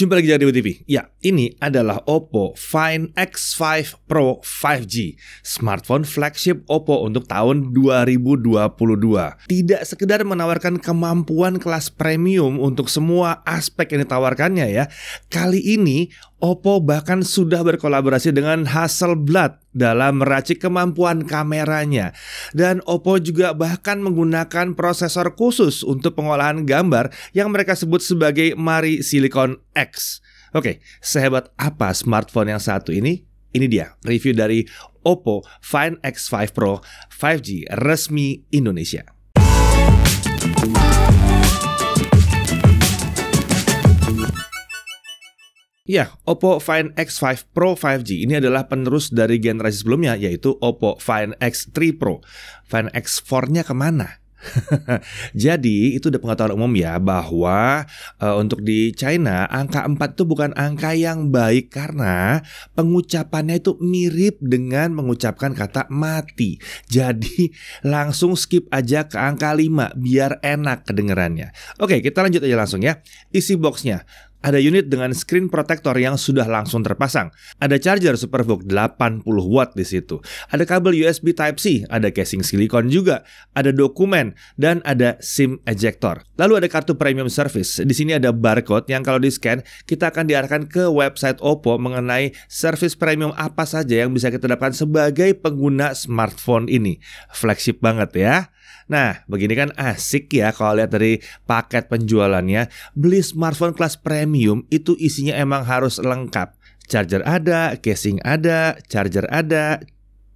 Jumpa lagi di TV. Ya, ini adalah Oppo Find X5 Pro 5G, smartphone flagship Oppo untuk tahun 2022. Tidak sekedar menawarkan kemampuan kelas premium untuk semua aspek yang ditawarkannya ya. Kali ini Oppo bahkan sudah berkolaborasi dengan Hasselblad dalam meracik kemampuan kameranya. Dan Oppo juga bahkan menggunakan prosesor khusus untuk pengolahan gambar yang mereka sebut sebagai Mari Silicon X. Oke, sehebat apa smartphone yang satu ini? Ini dia review dari Oppo Find X5 Pro 5G resmi Indonesia. Ya, Oppo Find X5 Pro 5G ini adalah penerus dari generasi sebelumnya, yaitu Oppo Find X3 Pro. Find X4-nya kemana? Jadi itu udah pengetahuan umum ya bahwa e, untuk di China angka 4 itu bukan angka yang baik karena pengucapannya itu mirip dengan mengucapkan kata mati. Jadi langsung skip aja ke angka 5 biar enak kedengerannya. Oke, kita lanjut aja langsung ya. Isi boxnya ada unit dengan screen protector yang sudah langsung terpasang. Ada charger SuperVOOC 80 watt di situ. Ada kabel USB Type-C, ada casing silikon juga, ada dokumen, dan ada SIM ejector. Lalu ada kartu premium service. Di sini ada barcode yang kalau di-scan, kita akan diarahkan ke website Oppo mengenai service premium apa saja yang bisa kita dapatkan sebagai pengguna smartphone ini. Flagship banget ya. Nah, begini kan asik ya kalau lihat dari paket penjualannya. Beli smartphone kelas premium itu isinya emang harus lengkap. Charger ada, casing ada, charger ada,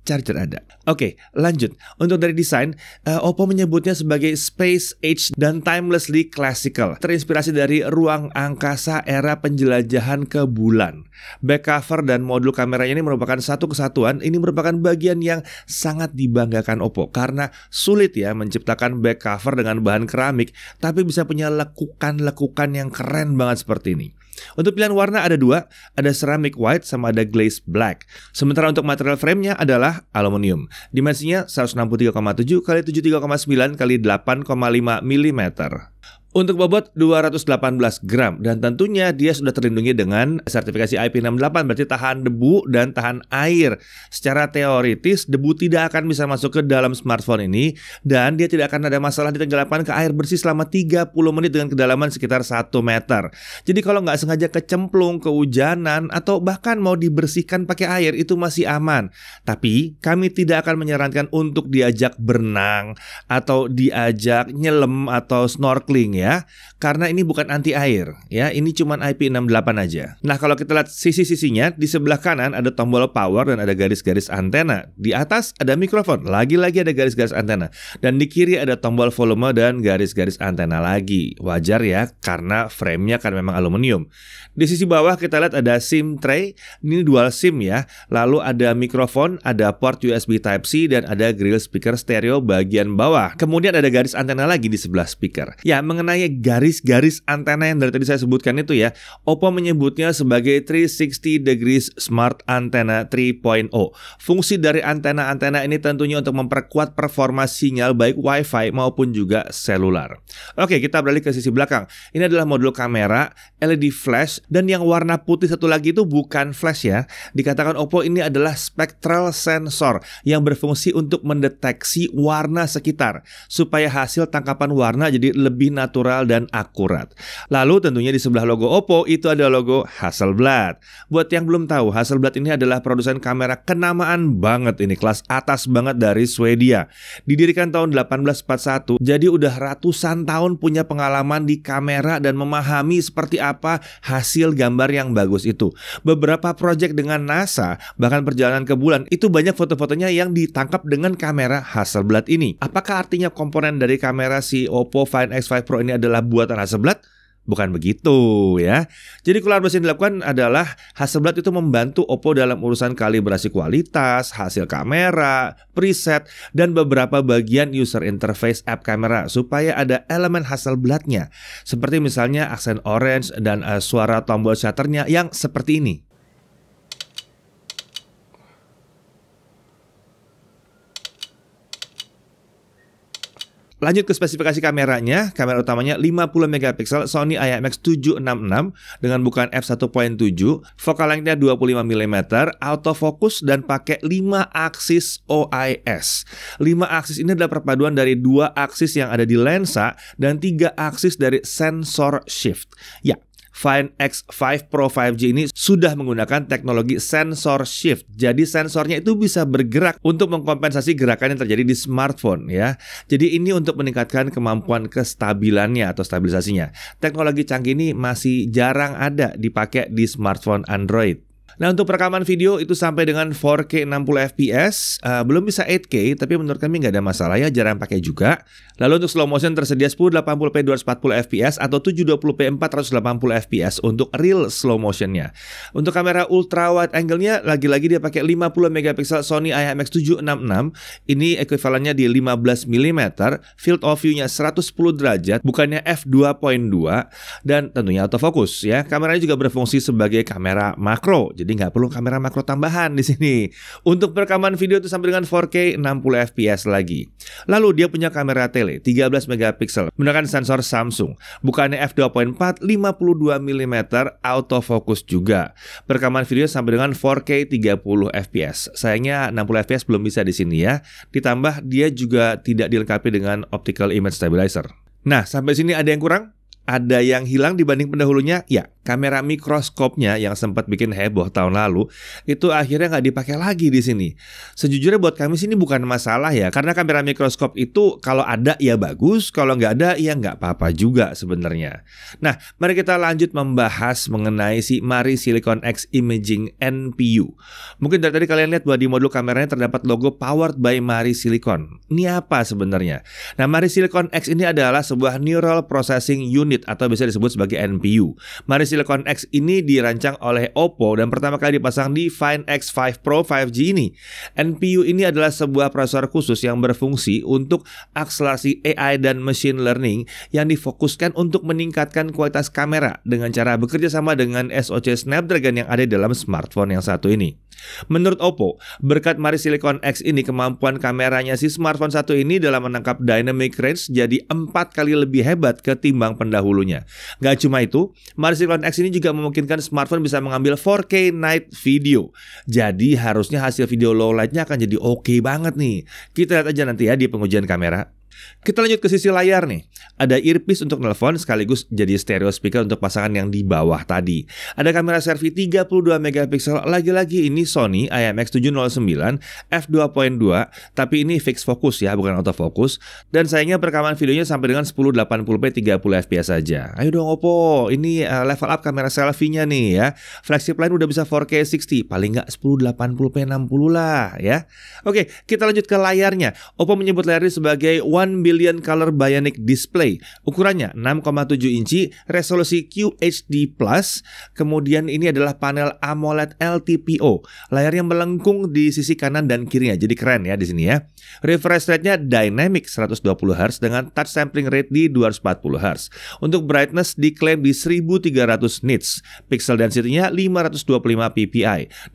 charger ada. Oke, lanjut. Untuk dari desain, uh, Oppo menyebutnya sebagai space age dan timelessly classical. Terinspirasi dari ruang angkasa era penjelajahan ke bulan. Back cover dan modul kameranya ini merupakan satu kesatuan. Ini merupakan bagian yang sangat dibanggakan Oppo karena sulit ya menciptakan back cover dengan bahan keramik tapi bisa punya lekukan-lekukan yang keren banget seperti ini. Untuk pilihan warna ada dua, ada ceramic white sama ada glaze black. Sementara untuk material framenya adalah aluminium. Dimensinya 163,7 x 73,9 x 8,5 mm untuk bobot 218 gram dan tentunya dia sudah terlindungi dengan sertifikasi IP68 berarti tahan debu dan tahan air. Secara teoritis debu tidak akan bisa masuk ke dalam smartphone ini dan dia tidak akan ada masalah di ditenggelamkan ke air bersih selama 30 menit dengan kedalaman sekitar 1 meter. Jadi kalau nggak sengaja kecemplung, kehujanan atau bahkan mau dibersihkan pakai air itu masih aman. Tapi kami tidak akan menyarankan untuk diajak berenang atau diajak nyelam atau snorkeling ya ya, karena ini bukan anti air ya, ini cuman IP68 aja. Nah, kalau kita lihat sisi-sisinya di sebelah kanan ada tombol power dan ada garis-garis antena. Di atas ada mikrofon, lagi-lagi ada garis-garis antena. Dan di kiri ada tombol volume dan garis-garis antena lagi. Wajar ya karena framenya kan memang aluminium. Di sisi bawah kita lihat ada SIM tray, ini dual SIM ya. Lalu ada mikrofon, ada port USB Type C dan ada grill speaker stereo bagian bawah. Kemudian ada garis antena lagi di sebelah speaker. Ya, mengenai mengenai garis-garis antena yang dari tadi saya sebutkan itu ya, Oppo menyebutnya sebagai 360 degrees smart antenna 3.0. Fungsi dari antena-antena ini tentunya untuk memperkuat performa sinyal baik WiFi maupun juga selular. Oke, kita beralih ke sisi belakang. Ini adalah modul kamera, LED flash, dan yang warna putih satu lagi itu bukan flash ya. Dikatakan Oppo ini adalah spectral sensor yang berfungsi untuk mendeteksi warna sekitar supaya hasil tangkapan warna jadi lebih natural natural dan akurat. Lalu tentunya di sebelah logo Oppo itu ada logo Hasselblad. Buat yang belum tahu, Hasselblad ini adalah produsen kamera kenamaan banget ini, kelas atas banget dari Swedia. Didirikan tahun 1841, jadi udah ratusan tahun punya pengalaman di kamera dan memahami seperti apa hasil gambar yang bagus itu. Beberapa proyek dengan NASA, bahkan perjalanan ke bulan, itu banyak foto-fotonya yang ditangkap dengan kamera Hasselblad ini. Apakah artinya komponen dari kamera si Oppo Find X5 Pro ini adalah buatan Hasselblad, Bukan begitu ya. Jadi keluar mesin dilakukan adalah Hasselblad itu membantu Oppo dalam urusan kalibrasi kualitas, hasil kamera, preset, dan beberapa bagian user interface app kamera supaya ada elemen Hasselbladnya. Seperti misalnya aksen orange dan uh, suara tombol shutternya yang seperti ini. Lanjut ke spesifikasi kameranya, kamera utamanya 50 megapiksel Sony IMX 766 dengan bukaan f1.7, focal lengthnya 25 mm, autofocus dan pakai 5 aksis OIS. 5 aksis ini adalah perpaduan dari dua aksis yang ada di lensa dan tiga aksis dari sensor shift. Ya, Find X5 Pro 5G ini sudah menggunakan teknologi sensor shift. Jadi sensornya itu bisa bergerak untuk mengkompensasi gerakan yang terjadi di smartphone ya. Jadi ini untuk meningkatkan kemampuan kestabilannya atau stabilisasinya. Teknologi canggih ini masih jarang ada dipakai di smartphone Android. Nah untuk perekaman video itu sampai dengan 4K 60 fps, uh, belum bisa 8K tapi menurut kami nggak ada masalah ya jarang pakai juga. Lalu untuk slow motion tersedia 1080p 240 fps atau 720p 480 fps untuk real slow motionnya. Untuk kamera ultra wide angle-nya lagi-lagi dia pakai 50 mp Sony IMX766. Ini ekuivalennya di 15 mm, field of view-nya 110 derajat bukannya f2.2 dan tentunya autofocus ya. Kameranya juga berfungsi sebagai kamera makro jadi nggak perlu kamera makro tambahan di sini. Untuk perekaman video itu sampai dengan 4K 60 fps lagi. Lalu dia punya kamera tele 13 megapiksel menggunakan sensor Samsung. Bukannya f2.4 52 mm autofocus juga. Perekaman video sampai dengan 4K 30 fps. Sayangnya 60 fps belum bisa di sini ya. Ditambah dia juga tidak dilengkapi dengan optical image stabilizer. Nah, sampai sini ada yang kurang? Ada yang hilang dibanding pendahulunya? Ya, kamera mikroskopnya yang sempat bikin heboh tahun lalu itu akhirnya nggak dipakai lagi di sini. Sejujurnya buat kami sini bukan masalah ya karena kamera mikroskop itu kalau ada ya bagus, kalau nggak ada ya nggak apa-apa juga sebenarnya. Nah, mari kita lanjut membahas mengenai si Mari Silicon X Imaging NPU. Mungkin dari tadi kalian lihat bahwa di modul kameranya terdapat logo Powered by Mari Silicon. Ini apa sebenarnya? Nah, Mari Silicon X ini adalah sebuah neural processing unit atau bisa disebut sebagai NPU. Mari Silicon X ini dirancang oleh Oppo dan pertama kali dipasang di Find X5 Pro 5G ini. NPU ini adalah sebuah prosesor khusus yang berfungsi untuk akselerasi AI dan machine learning yang difokuskan untuk meningkatkan kualitas kamera dengan cara bekerja sama dengan SoC Snapdragon yang ada dalam smartphone yang satu ini. Menurut Oppo, berkat Mari Silicon X ini kemampuan kameranya si smartphone satu ini dalam menangkap dynamic range jadi empat kali lebih hebat ketimbang pendahulunya. Gak cuma itu, Mari Silicon X ini juga memungkinkan smartphone bisa mengambil 4K night video. Jadi harusnya hasil video low light-nya akan jadi oke okay banget nih. Kita lihat aja nanti ya di pengujian kamera. Kita lanjut ke sisi layar nih. Ada earpiece untuk nelpon sekaligus jadi stereo speaker untuk pasangan yang di bawah tadi. Ada kamera selfie 32 megapiksel. Lagi-lagi ini Sony IMX709 f2.2, tapi ini fix fokus ya, bukan autofocus. Dan sayangnya perekaman videonya sampai dengan 1080p 30 fps saja. Ayo dong Oppo, ini eh, level up kamera selfie-nya nih ya. Flagship lain udah bisa 4K 60, paling nggak 1080p 60 lah ya. Oke, kita lanjut ke layarnya. Oppo menyebut layar ini sebagai One billion color bionic display. Ukurannya 6,7 inci, resolusi QHD+, kemudian ini adalah panel AMOLED LTPO. Layarnya melengkung di sisi kanan dan kirinya, jadi keren ya di sini ya. Refresh rate-nya dynamic 120 Hz dengan touch sampling rate di 240 Hz. Untuk brightness diklaim di 1300 nits. Pixel density-nya 525 ppi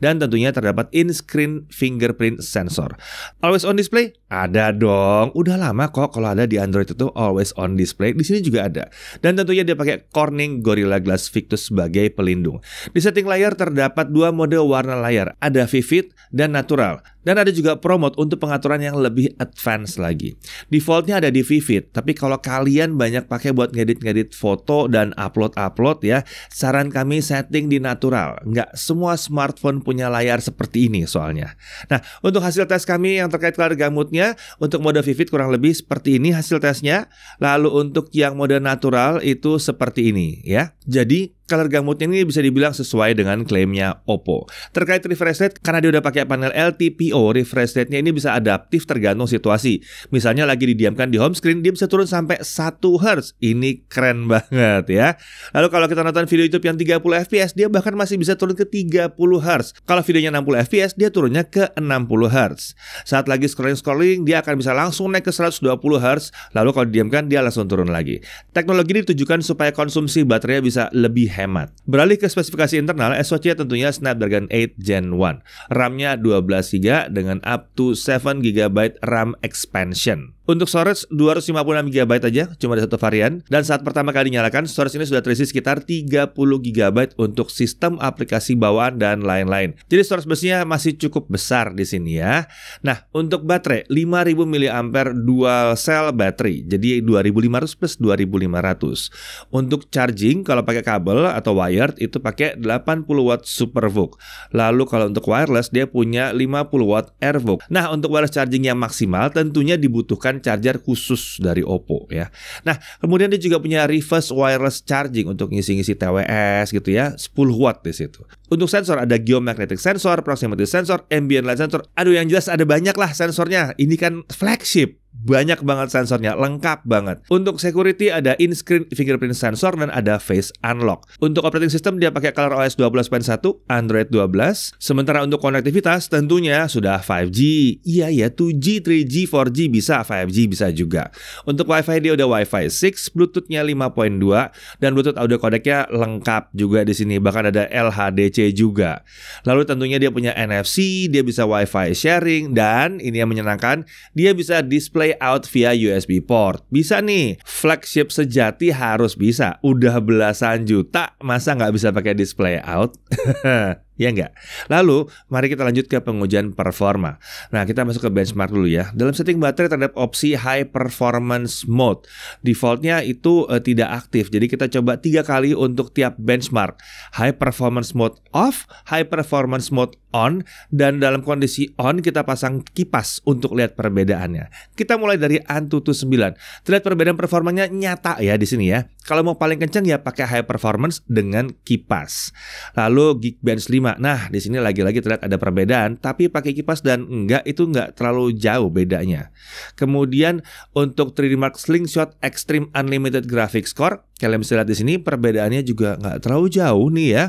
dan tentunya terdapat in-screen fingerprint sensor. Always on display? Ada dong. Udah lama kok kalau ada di Android itu always on display. Di sini juga ada. Dan tentunya dia pakai Corning Gorilla Glass Victus sebagai pelindung. Di setting layar terdapat dua mode warna layar, ada vivid dan natural. Dan ada juga promote untuk pengaturan yang lebih advance lagi. Defaultnya ada di Vivid, tapi kalau kalian banyak pakai buat ngedit-ngedit foto dan upload-upload ya, saran kami setting di natural. Nggak semua smartphone punya layar seperti ini soalnya. Nah, untuk hasil tes kami yang terkait layar gamutnya, untuk mode Vivid kurang lebih seperti ini hasil tesnya. Lalu untuk yang mode natural itu seperti ini ya. Jadi color gamut ini bisa dibilang sesuai dengan klaimnya Oppo. Terkait refresh rate, karena dia udah pakai panel LTPO, refresh rate-nya ini bisa adaptif tergantung situasi. Misalnya lagi didiamkan di home screen, dia bisa turun sampai 1 Hz. Ini keren banget ya. Lalu kalau kita nonton video YouTube yang 30 fps, dia bahkan masih bisa turun ke 30 Hz. Kalau videonya 60 fps, dia turunnya ke 60 Hz. Saat lagi scrolling-scrolling, dia akan bisa langsung naik ke 120 Hz, lalu kalau didiamkan, dia langsung turun lagi. Teknologi ini ditujukan supaya konsumsi baterainya bisa lebih hemat. Beralih ke spesifikasi internal, SoC tentunya Snapdragon 8 Gen 1. RAM-nya 12 GB dengan up to 7 GB RAM expansion. Untuk storage 256 GB aja, cuma ada satu varian. Dan saat pertama kali dinyalakan, storage ini sudah terisi sekitar 30 GB untuk sistem aplikasi bawaan dan lain-lain. Jadi storage busnya masih cukup besar di sini ya. Nah, untuk baterai 5000 mAh dual cell battery, jadi 2500 plus 2500. Untuk charging kalau pakai kabel atau wired itu pakai 80 watt SuperVOOC. Lalu kalau untuk wireless dia punya 50 watt AirVOOC. Nah, untuk wireless charging yang maksimal tentunya dibutuhkan charger khusus dari Oppo ya. Nah, kemudian dia juga punya reverse wireless charging untuk ngisi-ngisi TWS gitu ya, 10 watt di situ. Untuk sensor ada geomagnetic sensor, proximity sensor, ambient light sensor. Aduh yang jelas ada banyak lah sensornya. Ini kan flagship banyak banget sensornya, lengkap banget. Untuk security ada in-screen fingerprint sensor dan ada face unlock. Untuk operating system dia pakai color ColorOS 12.1, Android 12. Sementara untuk konektivitas tentunya sudah 5G. Iya ya, 2G, 3G, 4G bisa, 5G bisa juga. Untuk WiFi dia udah WiFi 6, Bluetooth-nya 5.2 dan Bluetooth audio codec-nya lengkap juga di sini, bahkan ada LHDC juga. Lalu tentunya dia punya NFC, dia bisa WiFi sharing dan ini yang menyenangkan, dia bisa display Display out via USB port. Bisa nih, flagship sejati harus bisa. Udah belasan juta, masa nggak bisa pakai display out? ya enggak? Lalu, mari kita lanjut ke pengujian performa. Nah, kita masuk ke benchmark dulu ya. Dalam setting baterai terhadap opsi high performance mode, defaultnya itu eh, tidak aktif. Jadi kita coba tiga kali untuk tiap benchmark. High performance mode off, high performance mode on, dan dalam kondisi on kita pasang kipas untuk lihat perbedaannya. Kita mulai dari Antutu 9. Terlihat perbedaan performanya nyata ya di sini ya. Kalau mau paling kenceng ya pakai high performance dengan kipas. Lalu Geekbench 5 Nah, nah, di sini lagi-lagi terlihat ada perbedaan, tapi pakai kipas dan enggak itu enggak terlalu jauh bedanya. Kemudian untuk 3D Mark Slingshot Extreme Unlimited Graphics Core Kalian bisa lihat di sini perbedaannya juga nggak terlalu jauh nih ya.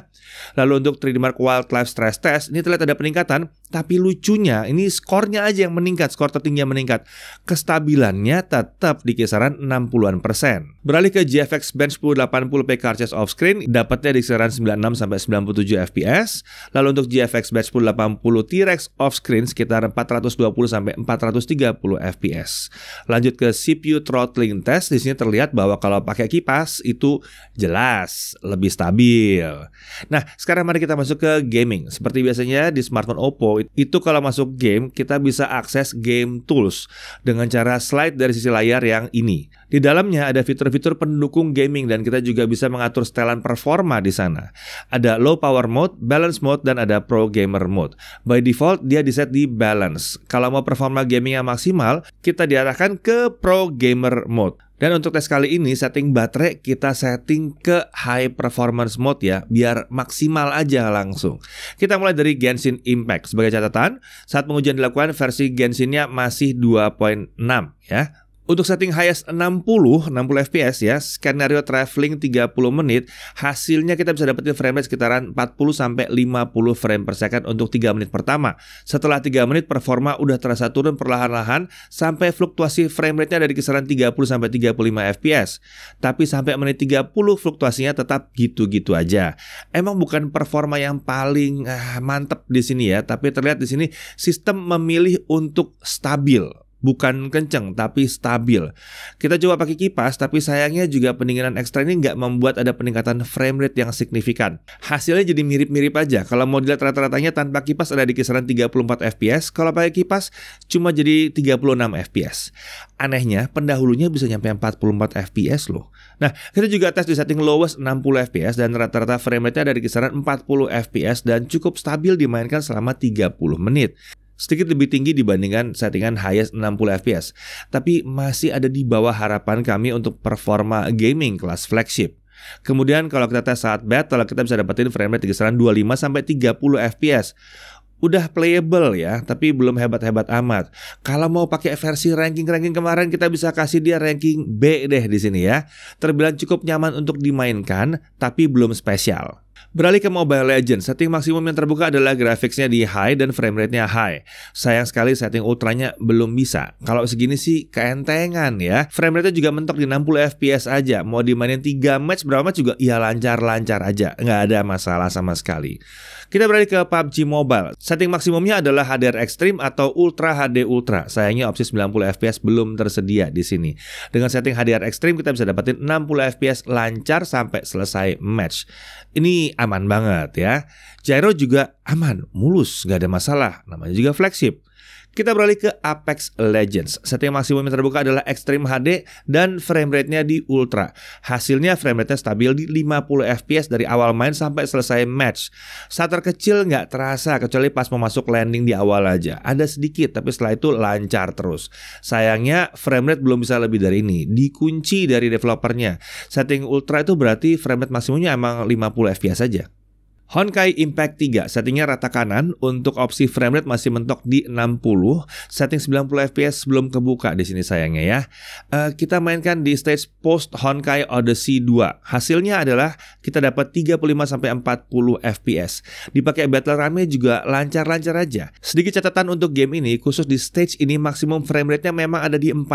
Lalu untuk 3D Wildlife Stress Test, ini terlihat ada peningkatan, tapi lucunya ini skornya aja yang meningkat, skor tertingginya meningkat. Kestabilannya tetap di kisaran 60-an persen. Beralih ke GFX Bench 1080 p Cartridge Offscreen, dapatnya di kisaran 96 97 fps. Lalu untuk GFX Bench 1080 T-Rex Offscreen sekitar 420 430 fps. Lanjut ke CPU throttling test, di sini terlihat bahwa kalau pakai kipas itu jelas lebih stabil. Nah, sekarang mari kita masuk ke gaming. Seperti biasanya di smartphone Oppo, itu kalau masuk game kita bisa akses game tools dengan cara slide dari sisi layar yang ini. Di dalamnya ada fitur-fitur pendukung gaming dan kita juga bisa mengatur setelan performa di sana. Ada low power mode, balance mode, dan ada pro gamer mode. By default, dia di set di balance. Kalau mau performa gaming yang maksimal, kita diarahkan ke pro gamer mode. Dan untuk tes kali ini setting baterai kita setting ke high performance mode ya biar maksimal aja langsung. Kita mulai dari Genshin Impact. Sebagai catatan, saat pengujian dilakukan versi Genshinnya masih 2.6 ya. Untuk setting highest 60, 60 fps ya, skenario traveling 30 menit, hasilnya kita bisa dapetin frame rate sekitaran 40 sampai 50 frame per second untuk 3 menit pertama. Setelah 3 menit performa udah terasa turun perlahan-lahan sampai fluktuasi frame rate-nya dari kisaran 30 sampai 35 fps. Tapi sampai menit 30 fluktuasinya tetap gitu-gitu aja. Emang bukan performa yang paling ah, mantep di sini ya, tapi terlihat di sini sistem memilih untuk stabil bukan kenceng tapi stabil. Kita coba pakai kipas tapi sayangnya juga pendinginan ekstra ini nggak membuat ada peningkatan frame rate yang signifikan. Hasilnya jadi mirip-mirip aja. Kalau mau dilihat rata-ratanya tanpa kipas ada di kisaran 34 fps, kalau pakai kipas cuma jadi 36 fps. Anehnya pendahulunya bisa nyampe 44 fps loh. Nah, kita juga tes di setting lowest 60 fps dan rata-rata frame rate-nya ada di kisaran 40 fps dan cukup stabil dimainkan selama 30 menit sedikit lebih tinggi dibandingkan settingan highest 60 fps, tapi masih ada di bawah harapan kami untuk performa gaming kelas flagship. Kemudian kalau kita tes saat battle kita bisa dapetin frame rate di kisaran 25 sampai 30 fps. Udah playable ya, tapi belum hebat-hebat amat. Kalau mau pakai versi ranking-ranking kemarin kita bisa kasih dia ranking B deh di sini ya. Terbilang cukup nyaman untuk dimainkan, tapi belum spesial. Beralih ke Mobile Legends, setting maksimum yang terbuka adalah grafiknya di high dan frame rate-nya high. Sayang sekali setting ultranya belum bisa. Kalau segini sih keentengan ya. Frame rate-nya juga mentok di 60 fps aja. Mau dimainin 3 match berapa match juga ya lancar-lancar aja. Nggak ada masalah sama sekali. Kita beralih ke PUBG Mobile. Setting maksimumnya adalah HDR Extreme atau Ultra HD Ultra. Sayangnya opsi 90 FPS belum tersedia di sini. Dengan setting HDR Extreme kita bisa dapetin 60 FPS lancar sampai selesai match. Ini aman banget ya. Gyro juga aman, mulus, nggak ada masalah. Namanya juga flagship. Kita beralih ke Apex Legends. Setting maksimum yang terbuka adalah Extreme HD dan frame rate-nya di Ultra. Hasilnya frame rate-nya stabil di 50 FPS dari awal main sampai selesai match. Shutter kecil nggak terasa kecuali pas mau masuk landing di awal aja. Ada sedikit tapi setelah itu lancar terus. Sayangnya frame rate belum bisa lebih dari ini. Dikunci dari developernya. Setting Ultra itu berarti frame rate maksimumnya emang 50 FPS saja. Honkai Impact 3 settingnya rata kanan untuk opsi frame rate masih mentok di 60 setting 90 fps belum kebuka di sini sayangnya ya uh, kita mainkan di stage post Honkai Odyssey 2 hasilnya adalah kita dapat 35 sampai 40 fps dipakai battle rame juga lancar-lancar aja sedikit catatan untuk game ini khusus di stage ini maksimum frame rate-nya memang ada di 45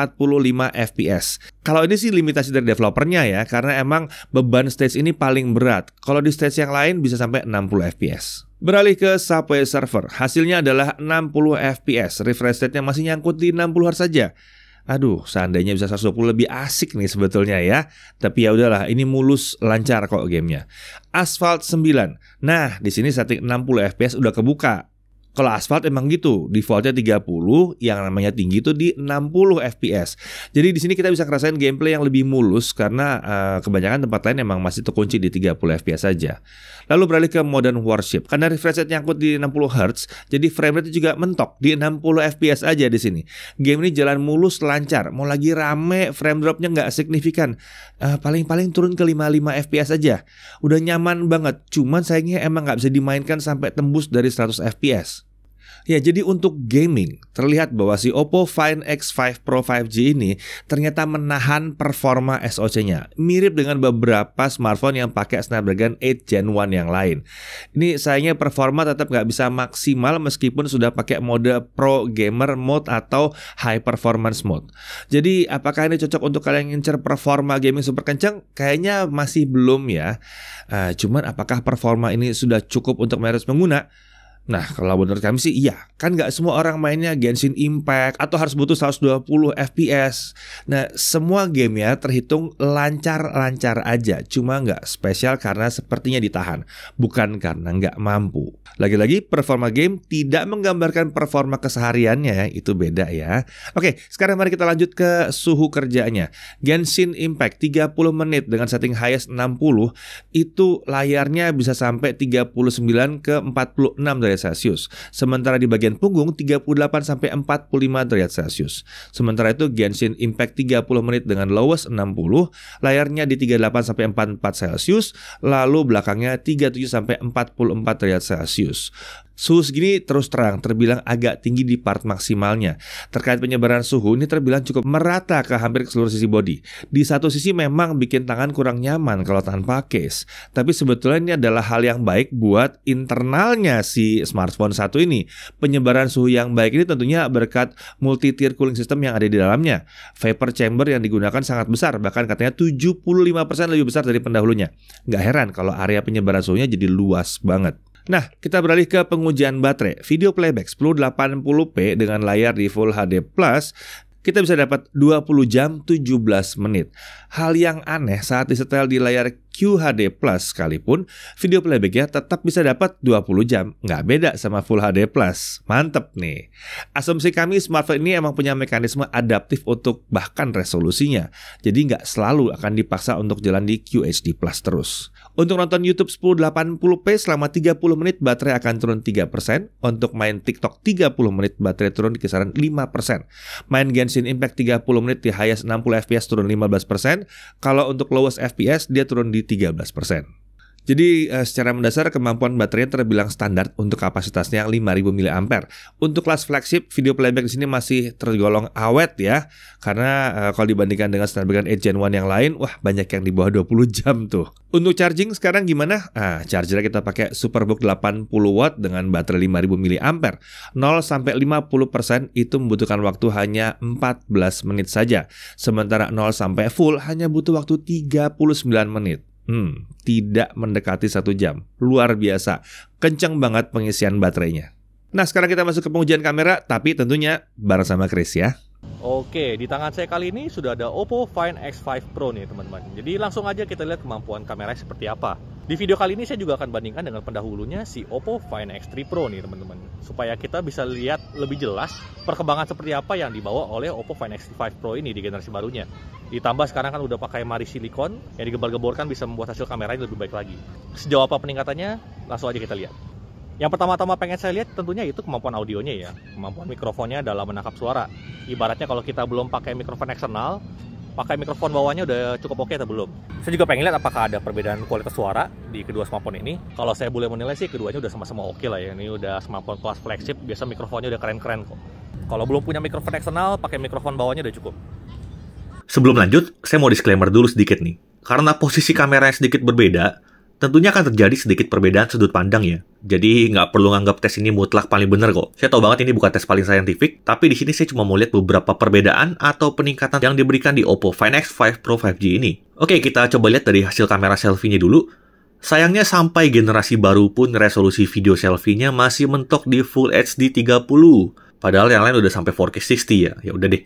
fps kalau ini sih limitasi dari developernya ya karena emang beban stage ini paling berat kalau di stage yang lain bisa sampai 60 fps. Beralih ke Subway Server, hasilnya adalah 60 fps, refresh rate-nya masih nyangkut di 60 Hz saja. Aduh, seandainya bisa 120 lebih asik nih sebetulnya ya. Tapi ya udahlah, ini mulus lancar kok gamenya. Asphalt 9. Nah, di sini setting 60 fps udah kebuka. Kalau asfalt emang gitu, defaultnya 30, yang namanya tinggi itu di 60 fps. Jadi di sini kita bisa ngerasain gameplay yang lebih mulus karena uh, kebanyakan tempat lain emang masih terkunci di 30 fps saja. Lalu beralih ke Modern Warship. Karena refresh rate nyangkut di 60 Hz, jadi frame rate juga mentok di 60 fps aja di sini. Game ini jalan mulus, lancar. Mau lagi rame, frame dropnya nggak signifikan. Eh, paling-paling uh, paling -paling turun ke 55 fps aja. Udah nyaman banget. Cuman sayangnya emang nggak bisa dimainkan sampai tembus dari 100 fps. Ya, jadi untuk gaming, terlihat bahwa si Oppo Find X5 Pro 5G ini ternyata menahan performa SoC-nya. Mirip dengan beberapa smartphone yang pakai Snapdragon 8 Gen 1 yang lain. Ini sayangnya performa tetap nggak bisa maksimal meskipun sudah pakai mode Pro Gamer Mode atau High Performance Mode. Jadi, apakah ini cocok untuk kalian yang ngincer performa gaming super kenceng? Kayaknya masih belum ya. Uh, cuman apakah performa ini sudah cukup untuk merus pengguna? Nah, kalau menurut kami sih iya. Kan nggak semua orang mainnya Genshin Impact atau harus butuh 120 FPS. Nah, semua game ya terhitung lancar-lancar aja. Cuma nggak spesial karena sepertinya ditahan. Bukan karena nggak mampu. Lagi-lagi, performa game tidak menggambarkan performa kesehariannya. Itu beda ya. Oke, sekarang mari kita lanjut ke suhu kerjanya. Genshin Impact 30 menit dengan setting highest 60. Itu layarnya bisa sampai 39 ke 46 dari derajat Celcius. Sementara di bagian punggung 38 sampai 45 derajat Celcius. Sementara itu Genshin Impact 30 menit dengan lowest 60, layarnya di 38 sampai 44 Celcius, lalu belakangnya 37 sampai 44 derajat Celcius. Suhu segini terus terang terbilang agak tinggi di part maksimalnya. Terkait penyebaran suhu ini terbilang cukup merata ke hampir ke seluruh sisi body. Di satu sisi memang bikin tangan kurang nyaman kalau tanpa case, tapi sebetulnya ini adalah hal yang baik buat internalnya si smartphone satu ini. Penyebaran suhu yang baik ini tentunya berkat multi tier cooling system yang ada di dalamnya. Vapor chamber yang digunakan sangat besar, bahkan katanya 75% lebih besar dari pendahulunya. Nggak heran kalau area penyebaran suhunya jadi luas banget. Nah, kita beralih ke pengujian baterai. Video playback 1080p dengan layar di Full HD Plus kita bisa dapat 20 jam 17 menit. Hal yang aneh saat disetel di layar QHD Plus sekalipun, video playbacknya tetap bisa dapat 20 jam. Nggak beda sama Full HD Plus. Mantep nih. Asumsi kami smartphone ini emang punya mekanisme adaptif untuk bahkan resolusinya. Jadi nggak selalu akan dipaksa untuk jalan di QHD Plus terus. Untuk nonton YouTube 1080p selama 30 menit baterai akan turun 3%. Untuk main TikTok 30 menit baterai turun di kisaran 5%. Main Genshin Impact 30 menit di highest 60 fps turun 15%. Kalau untuk lowest fps dia turun di 13%. Jadi eh, secara mendasar kemampuan baterainya terbilang standar untuk kapasitasnya 5000 mAh. Untuk kelas flagship video playback di sini masih tergolong awet ya karena eh, kalau dibandingkan dengan Snapdragon 8 Gen 1 yang lain wah banyak yang di bawah 20 jam tuh. Untuk charging sekarang gimana? Ah, chargernya kita pakai Superbook 80 watt dengan baterai 5000 mAh. 0 sampai 50% itu membutuhkan waktu hanya 14 menit saja. Sementara 0 sampai full hanya butuh waktu 39 menit. Hmm, tidak mendekati satu jam. Luar biasa. Kencang banget pengisian baterainya. Nah, sekarang kita masuk ke pengujian kamera, tapi tentunya bareng sama Chris ya. Oke, di tangan saya kali ini sudah ada Oppo Find X5 Pro nih teman-teman. Jadi langsung aja kita lihat kemampuan kamera seperti apa. Di video kali ini saya juga akan bandingkan dengan pendahulunya si Oppo Find X3 Pro nih teman-teman. Supaya kita bisa lihat lebih jelas perkembangan seperti apa yang dibawa oleh Oppo Find X5 Pro ini di generasi barunya. Ditambah sekarang kan udah pakai mari silikon yang digembar-gemborkan bisa membuat hasil kameranya lebih baik lagi. Sejauh apa peningkatannya? Langsung aja kita lihat. Yang pertama-tama pengen saya lihat tentunya itu kemampuan audionya ya, kemampuan mikrofonnya dalam menangkap suara. Ibaratnya kalau kita belum pakai mikrofon eksternal, pakai mikrofon bawahnya udah cukup oke okay atau belum? Saya juga pengen lihat apakah ada perbedaan kualitas suara di kedua smartphone ini. Kalau saya boleh menilai sih keduanya udah sama-sama oke okay lah ya. Ini udah smartphone kelas flagship, biasa mikrofonnya udah keren-keren kok. Kalau belum punya mikrofon eksternal, pakai mikrofon bawahnya udah cukup. Sebelum lanjut, saya mau disclaimer dulu sedikit nih. Karena posisi kameranya sedikit berbeda, Tentunya akan terjadi sedikit perbedaan sudut pandang ya. Jadi nggak perlu nganggap tes ini mutlak paling bener kok. Saya tahu banget ini bukan tes paling saintifik, tapi di sini saya cuma mau lihat beberapa perbedaan atau peningkatan yang diberikan di Oppo Find X5 Pro 5G ini. Oke, kita coba lihat dari hasil kamera selfie-nya dulu. Sayangnya sampai generasi baru pun resolusi video selfie-nya masih mentok di Full HD 30. Padahal yang lain udah sampai 4K 60 ya. Ya udah deh.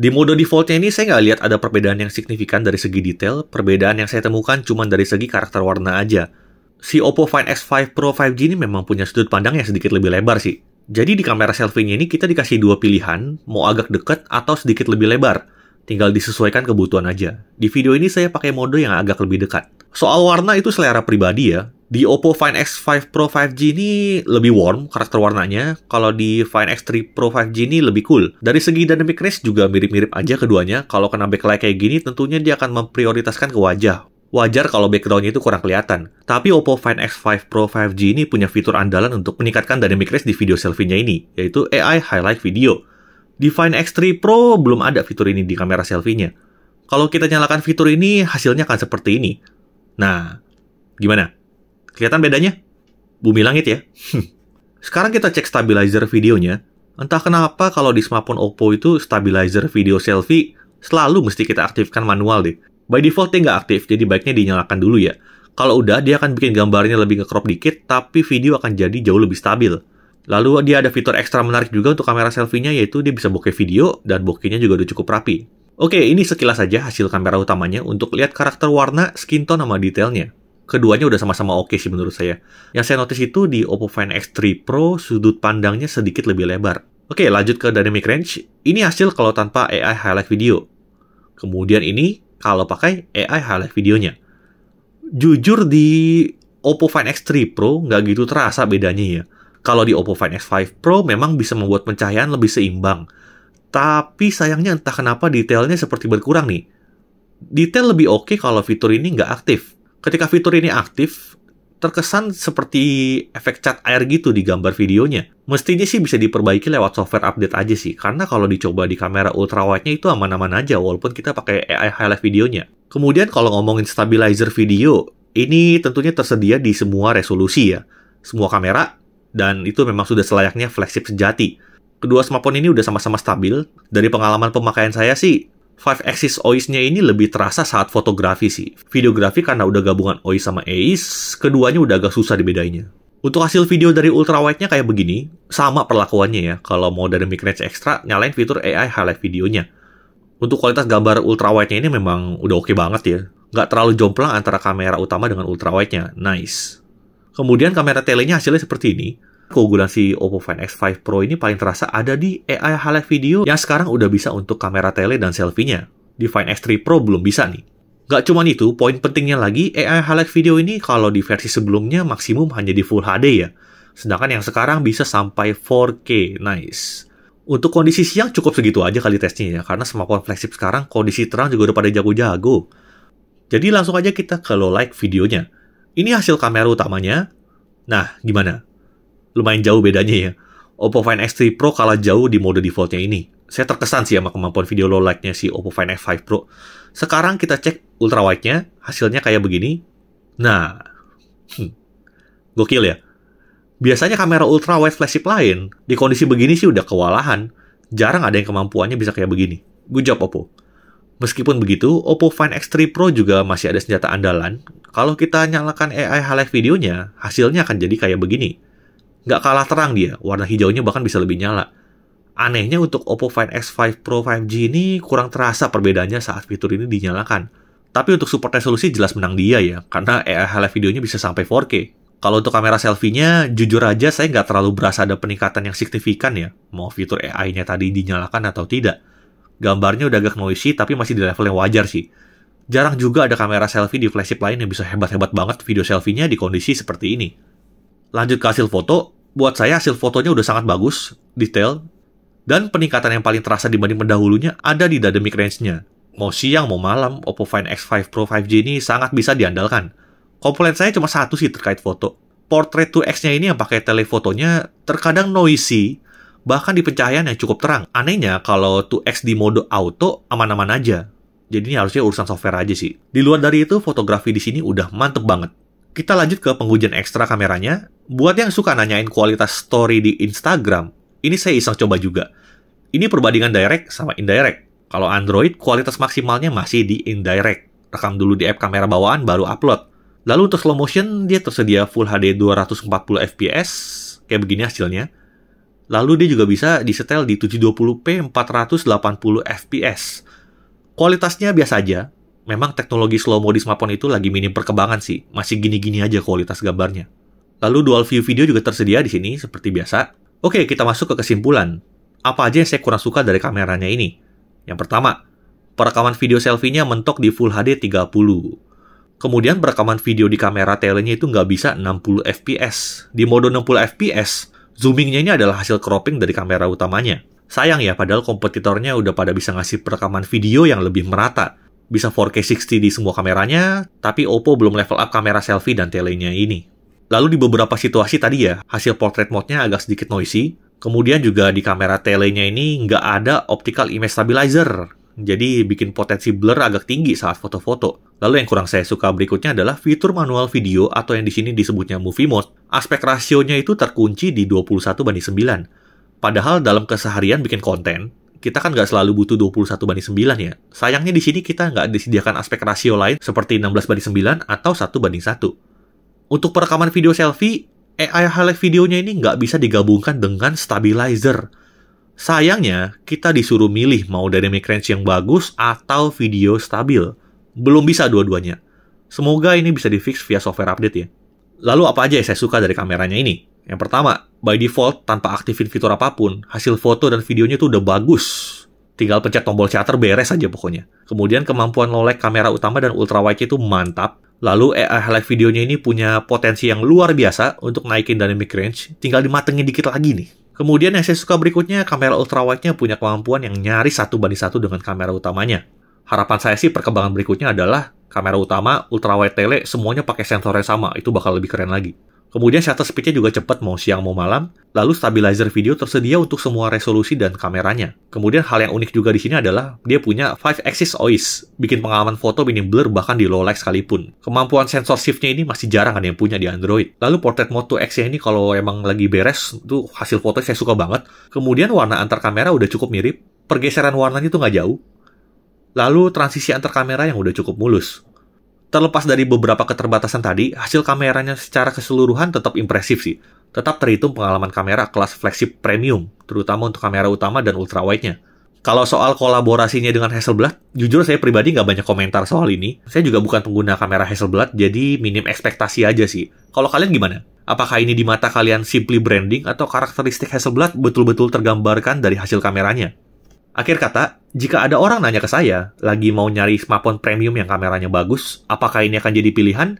Di mode defaultnya ini saya nggak lihat ada perbedaan yang signifikan dari segi detail, perbedaan yang saya temukan cuma dari segi karakter warna aja. Si Oppo Find X5 Pro 5G ini memang punya sudut pandang yang sedikit lebih lebar sih. Jadi di kamera selfie-nya ini kita dikasih dua pilihan, mau agak dekat atau sedikit lebih lebar. Tinggal disesuaikan kebutuhan aja. Di video ini saya pakai mode yang agak lebih dekat. Soal warna itu selera pribadi ya. Di Oppo Find X5 Pro 5G ini lebih warm karakter warnanya, kalau di Find X3 Pro 5G ini lebih cool. Dari segi dynamic range juga mirip-mirip aja keduanya, kalau kena backlight kayak gini tentunya dia akan memprioritaskan ke wajah. Wajar kalau backgroundnya itu kurang kelihatan, tapi Oppo Find X5 Pro 5G ini punya fitur andalan untuk meningkatkan dynamic range di video selfie-nya ini, yaitu AI Highlight Video. Di Find X3 Pro belum ada fitur ini di kamera selfie-nya. Kalau kita nyalakan fitur ini, hasilnya akan seperti ini. Nah, gimana? Kelihatan bedanya? Bumi langit ya? Sekarang kita cek stabilizer videonya. Entah kenapa kalau di smartphone Oppo itu stabilizer video selfie selalu mesti kita aktifkan manual deh. By default dia nggak aktif, jadi baiknya dinyalakan dulu ya. Kalau udah, dia akan bikin gambarnya lebih ke dikit, tapi video akan jadi jauh lebih stabil. Lalu dia ada fitur ekstra menarik juga untuk kamera selfie-nya yaitu dia bisa bokeh video dan bokehnya juga udah cukup rapi. Oke, ini sekilas saja hasil kamera utamanya untuk lihat karakter warna, skin tone, sama detailnya. Keduanya udah sama-sama oke sih menurut saya. Yang saya notice itu di Oppo Find X3 Pro sudut pandangnya sedikit lebih lebar. Oke, lanjut ke dynamic range. Ini hasil kalau tanpa AI highlight video. Kemudian ini kalau pakai AI highlight videonya. Jujur di Oppo Find X3 Pro nggak gitu terasa bedanya ya kalau di Oppo Find X5 Pro memang bisa membuat pencahayaan lebih seimbang. Tapi sayangnya entah kenapa detailnya seperti berkurang nih. Detail lebih oke okay kalau fitur ini nggak aktif. Ketika fitur ini aktif, terkesan seperti efek cat air gitu di gambar videonya. Mestinya sih bisa diperbaiki lewat software update aja sih, karena kalau dicoba di kamera ultrawide-nya itu aman-aman aja walaupun kita pakai AI highlight videonya. Kemudian kalau ngomongin stabilizer video, ini tentunya tersedia di semua resolusi ya. Semua kamera dan itu memang sudah selayaknya flagship sejati. Kedua smartphone ini udah sama-sama stabil. Dari pengalaman pemakaian saya sih, 5 axis OIS-nya ini lebih terasa saat fotografi sih. Videografi karena udah gabungan OIS sama eis, keduanya udah agak susah dibedainya. Untuk hasil video dari ultrawide-nya kayak begini, sama perlakuannya ya. Kalau mau dari mid-range extra, nyalain fitur AI highlight videonya. Untuk kualitas gambar ultrawide-nya ini memang udah oke okay banget ya. Nggak terlalu jomplang antara kamera utama dengan ultrawide-nya. Nice. Kemudian kamera telenya hasilnya seperti ini. Keunggulan si Oppo Find X5 Pro ini paling terasa ada di AI highlight video yang sekarang udah bisa untuk kamera tele dan selfie-nya. Di Find X3 Pro belum bisa nih. Gak cuman itu, poin pentingnya lagi, AI highlight video ini kalau di versi sebelumnya maksimum hanya di Full HD ya. Sedangkan yang sekarang bisa sampai 4K, nice. Untuk kondisi siang cukup segitu aja kali tesnya ya, karena smartphone flagship sekarang kondisi terang juga udah pada jago-jago. Jadi langsung aja kita ke low light videonya. Ini hasil kamera utamanya. Nah, gimana? Lumayan jauh bedanya ya. Oppo Find X3 Pro kalah jauh di mode defaultnya ini. Saya terkesan sih sama kemampuan video low light-nya si Oppo Find X5 Pro. Sekarang kita cek ultra wide-nya, hasilnya kayak begini. Nah, hmm, gokil ya. Biasanya kamera ultra wide flagship lain, di kondisi begini sih udah kewalahan. Jarang ada yang kemampuannya bisa kayak begini. Good job, Oppo. Meskipun begitu, Oppo Find X3 Pro juga masih ada senjata andalan. Kalau kita nyalakan AI highlight videonya, hasilnya akan jadi kayak begini. Nggak kalah terang dia, warna hijaunya bahkan bisa lebih nyala. Anehnya untuk Oppo Find X5 Pro 5G ini kurang terasa perbedaannya saat fitur ini dinyalakan. Tapi untuk support resolusi jelas menang dia ya, karena AI highlight videonya bisa sampai 4K. Kalau untuk kamera selfie-nya, jujur aja saya nggak terlalu berasa ada peningkatan yang signifikan ya, mau fitur AI-nya tadi dinyalakan atau tidak gambarnya udah agak noisy tapi masih di level yang wajar sih. Jarang juga ada kamera selfie di flagship lain yang bisa hebat-hebat banget video selfie-nya di kondisi seperti ini. Lanjut ke hasil foto, buat saya hasil fotonya udah sangat bagus, detail, dan peningkatan yang paling terasa dibanding pendahulunya ada di dynamic range-nya. Mau siang mau malam, Oppo Find X5 Pro 5G ini sangat bisa diandalkan. Komplain saya cuma satu sih terkait foto. Portrait 2X-nya ini yang pakai telefotonya terkadang noisy, bahkan di pencahayaan yang cukup terang. Anehnya kalau 2X di mode auto aman-aman aja. Jadi ini harusnya urusan software aja sih. Di luar dari itu fotografi di sini udah mantep banget. Kita lanjut ke pengujian ekstra kameranya. Buat yang suka nanyain kualitas story di Instagram, ini saya iseng coba juga. Ini perbandingan direct sama indirect. Kalau Android, kualitas maksimalnya masih di indirect. Rekam dulu di app kamera bawaan, baru upload. Lalu untuk slow motion, dia tersedia Full HD 240 fps, kayak begini hasilnya Lalu dia juga bisa disetel di 720p 480 fps. Kualitasnya biasa aja. Memang teknologi slow mo di smartphone itu lagi minim perkembangan sih. Masih gini-gini aja kualitas gambarnya. Lalu dual view video juga tersedia di sini seperti biasa. Oke, kita masuk ke kesimpulan. Apa aja yang saya kurang suka dari kameranya ini? Yang pertama, perekaman video selfie-nya mentok di Full HD 30. Kemudian perekaman video di kamera telenya itu nggak bisa 60 fps. Di mode 60 fps, Zoomingnya ini adalah hasil cropping dari kamera utamanya. Sayang ya, padahal kompetitornya udah pada bisa ngasih perekaman video yang lebih merata. Bisa 4K 60 di semua kameranya, tapi Oppo belum level up kamera selfie dan telenya ini. Lalu di beberapa situasi tadi ya, hasil portrait mode-nya agak sedikit noisy, kemudian juga di kamera telenya ini nggak ada optical image stabilizer, jadi bikin potensi blur agak tinggi saat foto-foto. Lalu yang kurang saya suka berikutnya adalah fitur manual video atau yang di sini disebutnya movie mode. Aspek rasionya itu terkunci di 21 banding 9. Padahal dalam keseharian bikin konten, kita kan nggak selalu butuh 21 banding 9 ya. Sayangnya di sini kita nggak disediakan aspek rasio lain seperti 16 banding 9 atau 1 banding 1. Untuk perekaman video selfie, AI highlight videonya ini nggak bisa digabungkan dengan stabilizer Sayangnya, kita disuruh milih mau dynamic range yang bagus atau video stabil. Belum bisa dua-duanya. Semoga ini bisa difix via software update ya. Lalu apa aja yang saya suka dari kameranya ini? Yang pertama, by default tanpa aktifin fitur apapun, hasil foto dan videonya tuh udah bagus. Tinggal pencet tombol shutter beres aja pokoknya. Kemudian kemampuan low light kamera utama dan ultra wide itu mantap. Lalu AI highlight videonya ini punya potensi yang luar biasa untuk naikin dynamic range. Tinggal dimatengin dikit lagi nih. Kemudian yang saya suka berikutnya, kamera ultrawide-nya punya kemampuan yang nyaris satu banding satu dengan kamera utamanya. Harapan saya sih perkembangan berikutnya adalah kamera utama, ultrawide tele, semuanya pakai sensor yang sama. Itu bakal lebih keren lagi. Kemudian shutter speednya juga cepat mau siang mau malam, lalu stabilizer video tersedia untuk semua resolusi dan kameranya. Kemudian hal yang unik juga di sini adalah dia punya 5-axis OIS, bikin pengalaman foto minim blur bahkan di low light sekalipun. Kemampuan sensor shiftnya ini masih jarang ada yang punya di Android. Lalu portrait mode 2X nya ini kalau emang lagi beres, tuh hasil foto saya suka banget. Kemudian warna antar kamera udah cukup mirip, pergeseran warnanya tuh nggak jauh. Lalu transisi antar kamera yang udah cukup mulus. Terlepas dari beberapa keterbatasan tadi, hasil kameranya secara keseluruhan tetap impresif sih. Tetap terhitung pengalaman kamera kelas flagship premium, terutama untuk kamera utama dan ultrawide-nya. Kalau soal kolaborasinya dengan Hasselblad, jujur saya pribadi nggak banyak komentar soal ini. Saya juga bukan pengguna kamera Hasselblad, jadi minim ekspektasi aja sih. Kalau kalian gimana? Apakah ini di mata kalian simply branding atau karakteristik Hasselblad betul-betul tergambarkan dari hasil kameranya? Akhir kata, jika ada orang nanya ke saya, lagi mau nyari smartphone premium yang kameranya bagus, apakah ini akan jadi pilihan?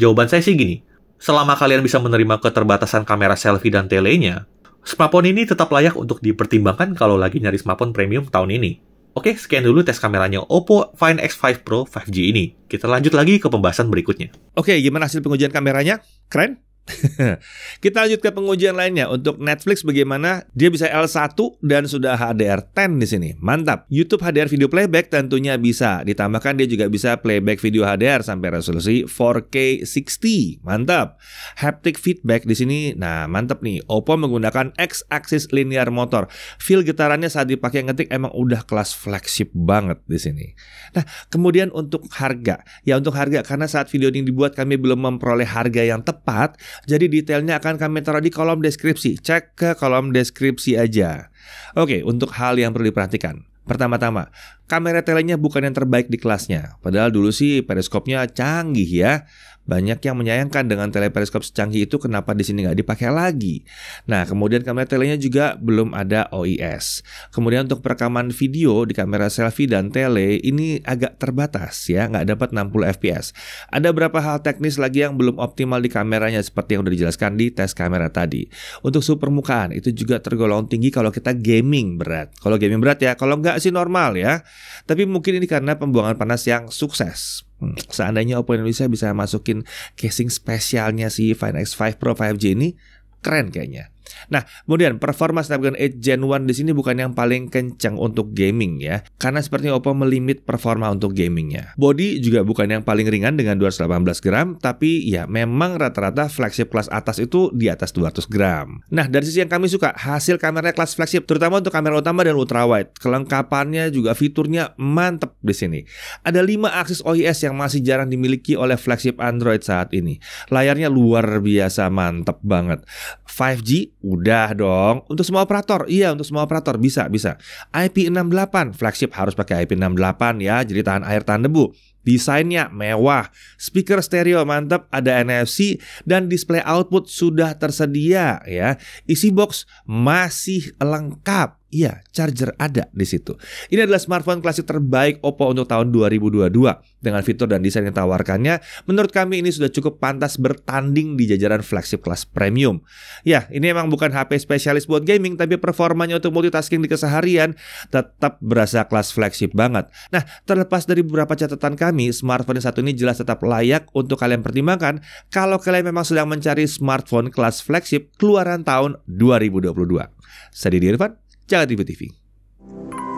Jawaban saya sih gini, selama kalian bisa menerima keterbatasan kamera selfie dan telenya, smartphone ini tetap layak untuk dipertimbangkan kalau lagi nyari smartphone premium tahun ini. Oke, sekian dulu tes kameranya Oppo Find X5 Pro 5G ini. Kita lanjut lagi ke pembahasan berikutnya. Oke, gimana hasil pengujian kameranya? Keren? Kita lanjut ke pengujian lainnya untuk Netflix bagaimana dia bisa L1 dan sudah HDR10 di sini. Mantap. YouTube HDR video playback tentunya bisa. Ditambahkan dia juga bisa playback video HDR sampai resolusi 4K 60. Mantap. Haptic feedback di sini. Nah, mantap nih. Oppo menggunakan X axis linear motor. Feel getarannya saat dipakai ngetik emang udah kelas flagship banget di sini. Nah, kemudian untuk harga. Ya untuk harga karena saat video ini dibuat kami belum memperoleh harga yang tepat jadi detailnya akan kami taruh di kolom deskripsi. Cek ke kolom deskripsi aja. Oke, untuk hal yang perlu diperhatikan. Pertama-tama, kamera telenya bukan yang terbaik di kelasnya. Padahal dulu sih periskopnya canggih ya. Banyak yang menyayangkan dengan teleperiskop secanggih itu kenapa di sini nggak dipakai lagi. Nah, kemudian kamera telenya juga belum ada OIS. Kemudian untuk perekaman video di kamera selfie dan tele ini agak terbatas ya, nggak dapat 60 fps. Ada beberapa hal teknis lagi yang belum optimal di kameranya seperti yang udah dijelaskan di tes kamera tadi. Untuk suhu permukaan itu juga tergolong tinggi kalau kita gaming berat. Kalau gaming berat ya, kalau nggak sih normal ya. Tapi mungkin ini karena pembuangan panas yang sukses. Seandainya Oppo Indonesia bisa masukin casing spesialnya si Find X5 Pro 5G ini keren kayaknya. Nah, kemudian performa Snapdragon 8 Gen 1 di sini bukan yang paling kencang untuk gaming ya, karena sepertinya Oppo melimit performa untuk gamingnya. Body juga bukan yang paling ringan dengan 218 gram, tapi ya memang rata-rata flagship kelas atas itu di atas 200 gram. Nah, dari sisi yang kami suka, hasil kameranya kelas flagship, terutama untuk kamera utama dan ultrawide. Kelengkapannya juga fiturnya mantep di sini. Ada 5 akses OIS yang masih jarang dimiliki oleh flagship Android saat ini. Layarnya luar biasa mantep banget. 5G Udah dong. Untuk semua operator. Iya, untuk semua operator bisa, bisa. IP68 flagship harus pakai IP68 ya, jadi tahan air tahan debu. Desainnya mewah, speaker stereo mantap, ada NFC dan display output sudah tersedia ya. Isi box masih lengkap. Iya, charger ada di situ. Ini adalah smartphone klasik terbaik Oppo untuk tahun 2022. Dengan fitur dan desain yang tawarkannya, menurut kami ini sudah cukup pantas bertanding di jajaran flagship kelas premium. Ya, ini emang bukan HP spesialis buat gaming, tapi performanya untuk multitasking di keseharian tetap berasa kelas flagship banget. Nah, terlepas dari beberapa catatan kami, kami, smartphone yang satu ini jelas tetap layak untuk kalian pertimbangkan kalau kalian memang sedang mencari smartphone kelas flagship keluaran tahun 2022. Saya Didi Irfan, jangan TV TV.